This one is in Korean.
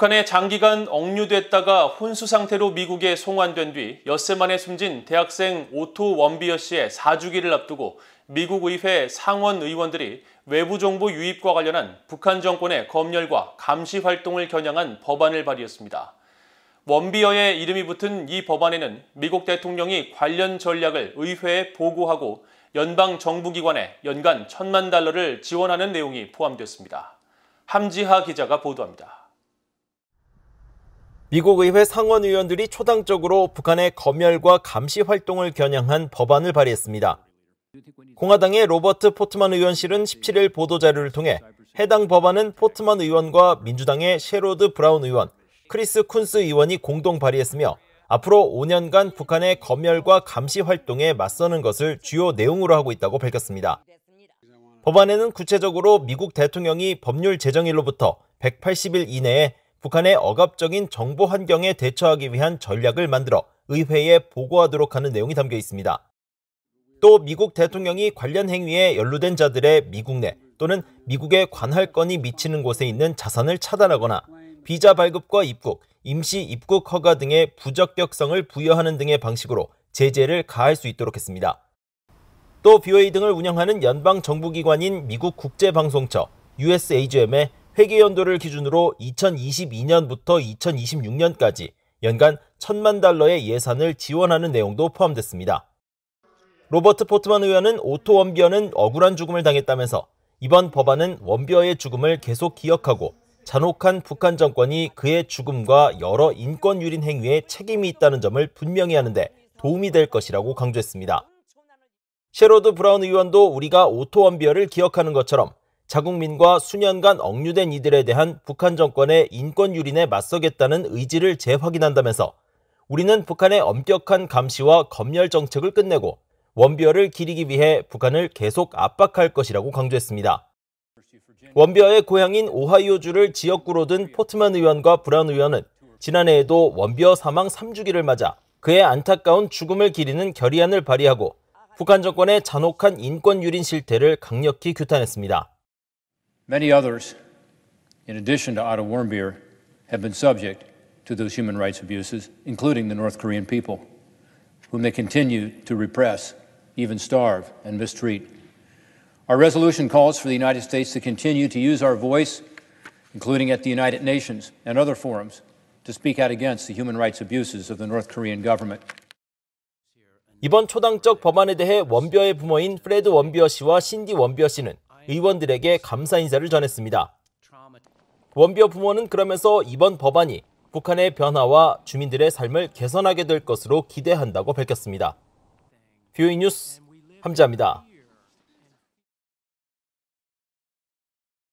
북한에 장기간 억류됐다가 혼수 상태로 미국에 송환된 뒤 엿새 만에 숨진 대학생 오토 원비어 씨의 4주기를 앞두고 미국 의회 상원 의원들이 외부 정보 유입과 관련한 북한 정권의 검열과 감시 활동을 겨냥한 법안을 발의했습니다. 원비어의 이름이 붙은 이 법안에는 미국 대통령이 관련 전략을 의회에 보고하고 연방 정부기관에 연간 천만 달러를 지원하는 내용이 포함됐습니다. 함지하 기자가 보도합니다. 미국 의회 상원 의원들이 초당적으로 북한의 검열과 감시 활동을 겨냥한 법안을 발의했습니다. 공화당의 로버트 포트만 의원실은 17일 보도자료를 통해 해당 법안은 포트만 의원과 민주당의 셰로드 브라운 의원, 크리스 쿤스 의원이 공동 발의했으며 앞으로 5년간 북한의 검열과 감시 활동에 맞서는 것을 주요 내용으로 하고 있다고 밝혔습니다. 법안에는 구체적으로 미국 대통령이 법률 제정일로부터 180일 이내에 북한의 억압적인 정보 환경에 대처하기 위한 전략을 만들어 의회에 보고하도록 하는 내용이 담겨 있습니다. 또 미국 대통령이 관련 행위에 연루된 자들의 미국 내 또는 미국의 관할권이 미치는 곳에 있는 자산을 차단하거나 비자 발급과 입국, 임시 입국 허가 등의 부적격성을 부여하는 등의 방식으로 제재를 가할 수 있도록 했습니다. 또 BOA 등을 운영하는 연방 정부기관인 미국 국제방송처 USAGM에 회계 연도를 기준으로 2022년부터 2026년까지 연간 천만 달러의 예산을 지원하는 내용도 포함됐습니다. 로버트 포트만 의원은 오토 원비어는 억울한 죽음을 당했다면서 이번 법안은 원비어의 죽음을 계속 기억하고 잔혹한 북한 정권이 그의 죽음과 여러 인권 유린 행위에 책임이 있다는 점을 분명히 하는데 도움이 될 것이라고 강조했습니다. 셰로드 브라운 의원도 우리가 오토 원비어를 기억하는 것처럼 자국민과 수년간 억류된 이들에 대한 북한 정권의 인권 유린에 맞서겠다는 의지를 재확인한다면서 우리는 북한의 엄격한 감시와 검열 정책을 끝내고 원비어를 기리기 위해 북한을 계속 압박할 것이라고 강조했습니다. 원비어의 고향인 오하이오주를 지역구로 든 포트만 의원과 브라운 의원은 지난해에도 원비어 사망 3주기를 맞아 그의 안타까운 죽음을 기리는 결의안을 발의하고 북한 정권의 잔혹한 인권 유린 실태를 강력히 규탄했습니다. Many others, in addition to Otto Warmbier, have been subject to those human rights abuses, including the North Korean people, whom they continue to repress, even starve, and mistreat. Our resolution calls for the United States to continue to use our voice, including at the United Nations and other forums, to speak out against the human rights abuses of the North Korean government. 이번 초당적 법안에 대해 원비어의 부모인 프레드 원비어 씨와 신디 원비어 씨는 의원들에게 감사 인사를 전했습니다. 원비어 부모는 그러면서 이번 법안이 북한의 변화와 주민들의 삶을 개선하게 될 것으로 기대한다고 밝혔습니다. 뷰이 뉴스 함자입니다.